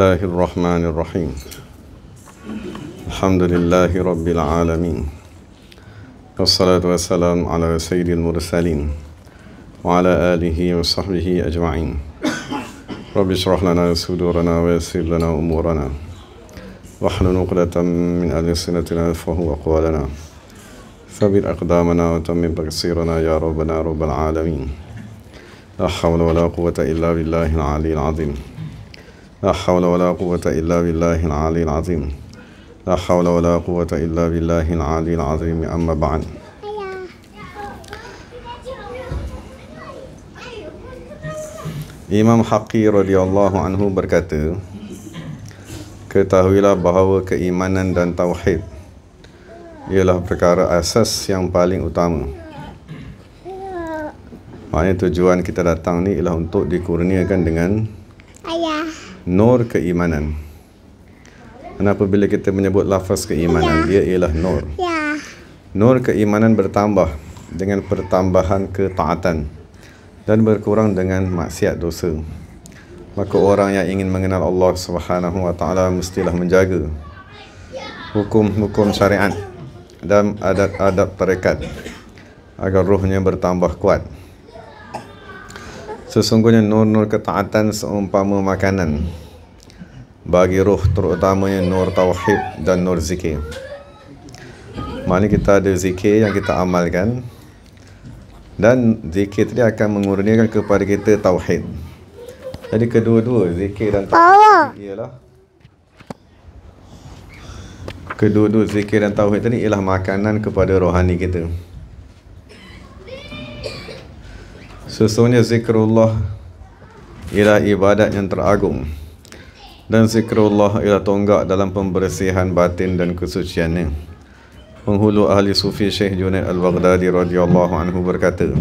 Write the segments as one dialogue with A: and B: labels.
A: الله الرحمن الرحيم الحمد لله رب العالمين والصلاة والسلام على سيد المرسلين وعلى آله وصحبه أجمعين رب اشرح لنا صدورنا ويسر لنا أمورنا واحلل نقلة من ألسنتنا فهو أقوالنا ثبت أقدامنا وتمم تقصيرنا يا ربنا رب العالمين لا حول ولا قوة إلا بالله العلي العظيم لا حول ولا قوة إلا بالله العلي العظيم لا حول ولا قوة إلا بالله العلي العظيم أما بعد Imam Haqqi radhiyallahu anhu berkata Ketahuilah bahawa keimanan dan tauhid ialah perkara asas yang paling utama. Maknanya tujuan kita datang ni ialah untuk dikurniakan dengan nur keimanan. Kenapa bila kita menyebut lafaz keimanan, ya. ia ialah nur. Ya. Nur keimanan bertambah dengan pertambahan ketaatan dan berkurang dengan maksiat dosa. Maka orang yang ingin mengenal Allah Subhanahu wa taala mestilah menjaga hukum-hukum syariat dan adat-adat tarekat agar rohnya bertambah kuat. Sesungguhnya nur-nur ketaatan seumpama makanan Bagi ruh terutamanya nur tauhid dan nur zikir Maknanya kita ada zikir yang kita amalkan Dan zikir tadi akan mengurniakan kepada kita tauhid Jadi kedua-dua zikir dan tauhid ialah Kedua-dua zikir dan tauhid tadi ialah makanan kepada rohani kita Sesungguhnya zikrullah ialah ibadat yang teragung dan zikrullah ialah tonggak dalam pembersihan batin dan kesuciannya. Penghulu ahli sufi Syekh Junaid Al-Baghdadi radhiyallahu anhu berkata,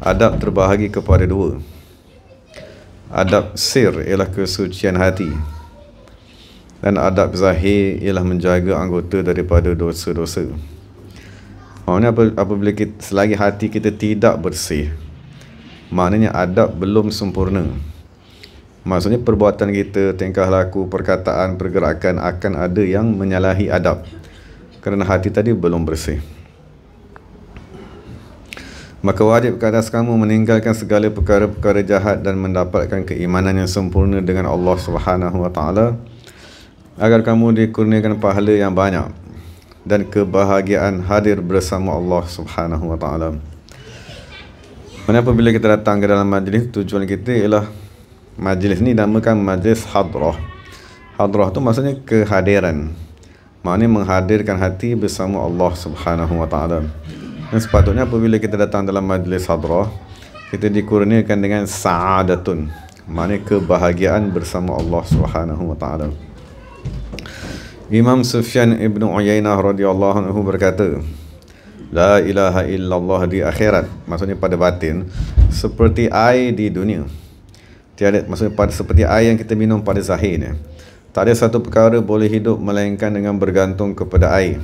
A: adab terbahagi kepada dua. Adab sir ialah kesucian hati dan adab zahir ialah menjaga anggota daripada dosa-dosa. Maksudnya apabila kita, selagi hati kita tidak bersih, maknanya adab belum sempurna maksudnya perbuatan kita tingkah laku perkataan pergerakan akan ada yang menyalahi adab kerana hati tadi belum bersih Maka wajib ke atas kamu meninggalkan segala perkara-perkara jahat dan mendapatkan keimanan yang sempurna dengan Allah Subhanahu Wa Taala agar kamu dikurniakan pahala yang banyak dan kebahagiaan hadir bersama Allah Subhanahu Wa Taala. Mana apabila kita datang ke dalam majlis tujuan kita ialah majlis ni namakan majlis hadrah. Hadrah tu maksudnya kehadiran. Maknanya menghadirkan hati bersama Allah Subhanahu Wa Taala. Dan sepatutnya apabila kita datang dalam majlis hadrah, kita dikurniakan dengan sa'adatun. Maknanya kebahagiaan bersama Allah Subhanahu Wa Taala. Imam Sufyan Ibn Uyainah radhiyallahu anhu berkata, La ilaha illallah di akhirat Maksudnya pada batin Seperti air di dunia Tiada, Maksudnya pada, seperti air yang kita minum pada zahir ni Tak ada satu perkara boleh hidup Melainkan dengan bergantung kepada air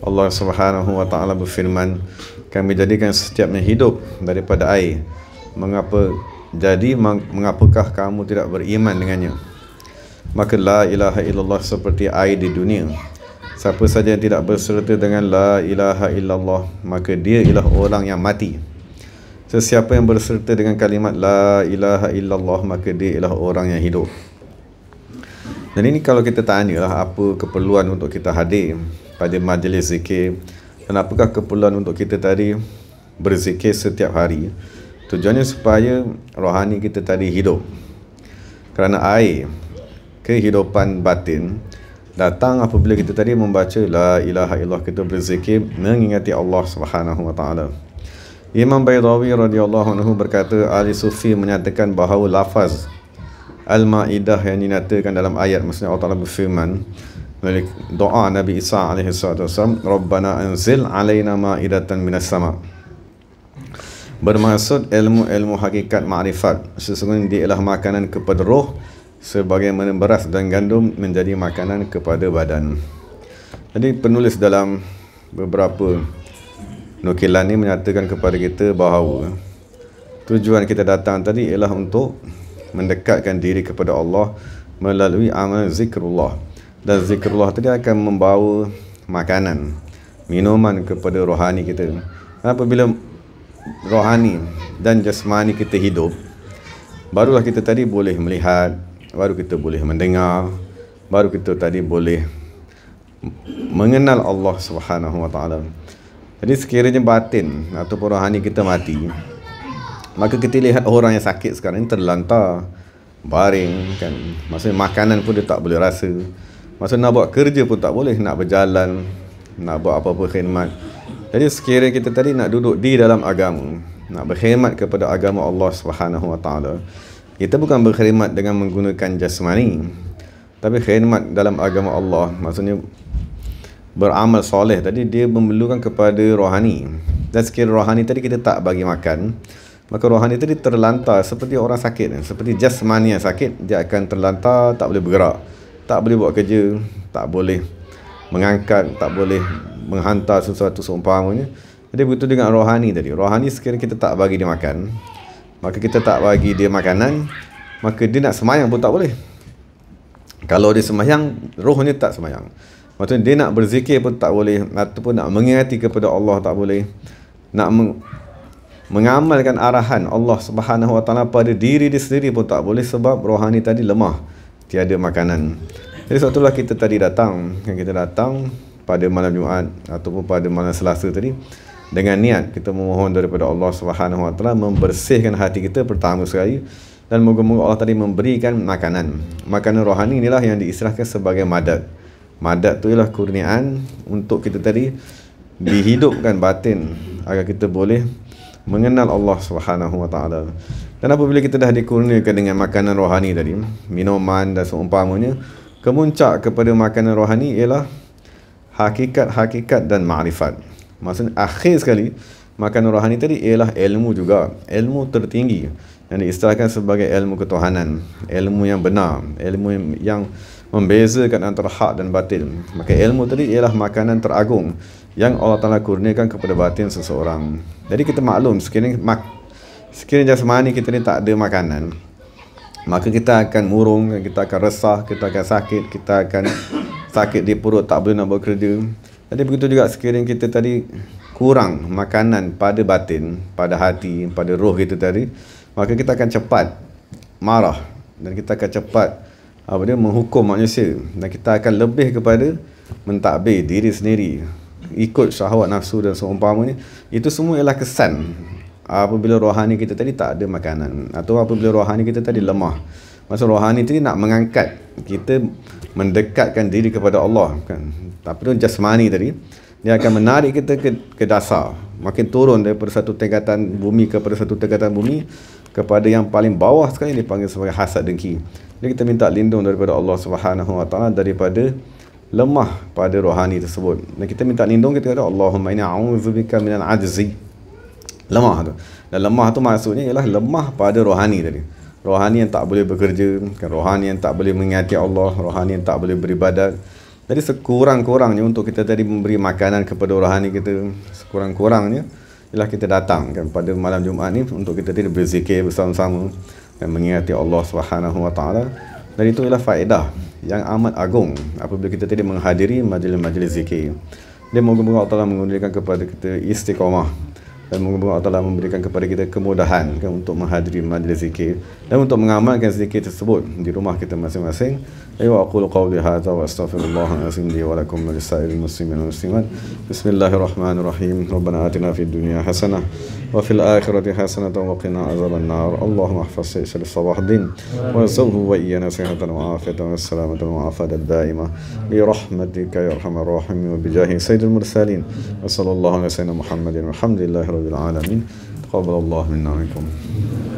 A: Allah subhanahu wa ta'ala berfirman Kami jadikan setiap yang hidup daripada air Mengapa jadi mengapakah kamu tidak beriman dengannya Maka la ilaha illallah seperti air di dunia Siapa saja yang tidak berserta dengan La ilaha illallah Maka dia ialah orang yang mati Sesiapa yang berserta dengan kalimat La ilaha illallah Maka dia ialah orang yang hidup Dan ini kalau kita tanya lah Apa keperluan untuk kita hadir Pada majlis zikir Dan apakah keperluan untuk kita tadi Berzikir setiap hari Tujuannya supaya rohani kita tadi hidup Kerana air Kehidupan batin Kehidupan batin datang apabila kita tadi membaca la ilaha illallah kita berzikir mengingati Allah Subhanahu wa taala. Imam Baydawi radhiyallahu anhu berkata Ali sufi menyatakan bahawa lafaz al-maidah yang dinyatakan dalam ayat maksudnya Allah Taala berfirman melalui doa Nabi Isa alaihi wasallam rabbana anzil alaina maidatan minas sama bermaksud ilmu-ilmu hakikat makrifat sesungguhnya dia ialah makanan kepada roh sebagaimana beras dan gandum menjadi makanan kepada badan. Jadi penulis dalam beberapa nukilan ini menyatakan kepada kita bahawa tujuan kita datang tadi ialah untuk mendekatkan diri kepada Allah melalui amal zikrullah. Dan zikrullah tadi akan membawa makanan, minuman kepada rohani kita. Apabila rohani dan jasmani kita hidup, barulah kita tadi boleh melihat, baru kita boleh mendengar baru kita tadi boleh mengenal Allah Subhanahu Wa Taala jadi sekiranya batin atau rohani kita mati maka kita lihat orang yang sakit sekarang terlantar baring kan maksudnya makanan pun dia tak boleh rasa maksudnya nak buat kerja pun tak boleh nak berjalan nak buat apa-apa khidmat jadi sekiranya kita tadi nak duduk di dalam agama nak berkhidmat kepada agama Allah Subhanahu Wa Taala kita bukan berkhidmat dengan menggunakan jasmani tapi khidmat dalam agama Allah maksudnya beramal soleh tadi dia memerlukan kepada rohani dan sekiranya rohani tadi kita tak bagi makan maka rohani tadi terlantar seperti orang sakit seperti jasmani yang sakit dia akan terlantar tak boleh bergerak tak boleh buat kerja tak boleh mengangkat tak boleh menghantar sesuatu seumpamanya jadi begitu dengan rohani tadi rohani sekiranya kita tak bagi dia makan maka kita tak bagi dia makanan maka dia nak semayang pun tak boleh kalau dia semayang rohnya tak semayang maksudnya dia nak berzikir pun tak boleh ataupun nak mengingati kepada Allah tak boleh nak meng- mengamalkan arahan Allah Subhanahu Wa Taala pada diri dia sendiri pun tak boleh sebab rohani tadi lemah tiada makanan jadi suatu lah kita tadi datang yang kita datang pada malam Jumaat ataupun pada malam Selasa tadi dengan niat kita memohon daripada Allah Subhanahu wa taala membersihkan hati kita pertama sekali dan moga-moga Allah tadi memberikan makanan. Makanan rohani inilah yang diistilahkan sebagai madad madad tu ialah kurniaan untuk kita tadi dihidupkan batin agar kita boleh mengenal Allah Subhanahu wa taala. Dan apabila kita dah dikurniakan dengan makanan rohani tadi, minuman dan seumpamanya, kemuncak kepada makanan rohani ialah hakikat-hakikat dan makrifat. Maksudnya akhir sekali makan rohani tadi ialah ilmu juga. Ilmu tertinggi yang diistilahkan sebagai ilmu ketuhanan. Ilmu yang benar. Ilmu yang membezakan antara hak dan batin. Maka ilmu tadi ialah makanan teragung yang Allah Ta'ala kurniakan kepada batin seseorang. Jadi kita maklum sekiranya mak sekiranya jasmani kita ni tak ada makanan maka kita akan murung, kita akan resah, kita akan sakit, kita akan sakit di perut, tak boleh nak bekerja. Jadi begitu juga sekiranya kita tadi kurang makanan pada batin, pada hati, pada roh kita tadi, maka kita akan cepat marah dan kita akan cepat apa dia menghukum manusia dan kita akan lebih kepada mentakbir diri sendiri ikut syahwat nafsu dan seumpamanya itu semua ialah kesan apabila rohani kita tadi tak ada makanan atau apabila rohani kita tadi lemah Maksud rohani tu nak mengangkat kita mendekatkan diri kepada Allah kan. Tapi tu jasmani tadi dia akan menarik kita ke, ke dasar. Makin turun daripada satu tingkatan bumi kepada satu tingkatan bumi kepada yang paling bawah sekali dipanggil sebagai hasad dengki. Jadi kita minta lindung daripada Allah Subhanahu Wa Taala daripada lemah pada rohani tersebut. Dan kita minta lindung kita kata Allahumma inna a'udzubika minal ajzi. Lemah tu. Dan lemah tu maksudnya ialah lemah pada rohani tadi rohani yang tak boleh bekerja, kan? rohani yang tak boleh mengingati Allah, rohani yang tak boleh beribadat. Jadi sekurang-kurangnya untuk kita tadi memberi makanan kepada rohani kita, sekurang-kurangnya ialah kita datang kan pada malam Jumaat ni untuk kita tadi berzikir bersama-sama dan mengingati Allah Swt. Dan itu ialah faedah yang amat agung apabila kita tadi menghadiri majlis-majlis zikir. Dan moga-moga Allah mengundurkan kepada kita istiqamah dan moga-moga Allah Taala memberikan kepada kita kemudahan kan untuk menghadiri majlis zikir dan untuk mengamalkan zikir tersebut di rumah kita masing-masing. Ayo aku qawli hadza wa astaghfirullah azim li wa lakum wa lisairil muslimin wal muslimat. Bismillahirrahmanirrahim. Rabbana atina fid dunya hasanah wa fil akhirati hasanah wa qina azaban nar. Allahumma ihfaz sayyid sabah din wa sawhu wa iyana sihatan wa afiatan wa salamatan wa afadan daima bi rahmatika ya arhamar rahimin wa bi jahi sayyidil mursalin. Wa sallallahu ala sayyidina Muhammadin. Alhamdulillahi رب العالمين تقبل الله منا ومنكم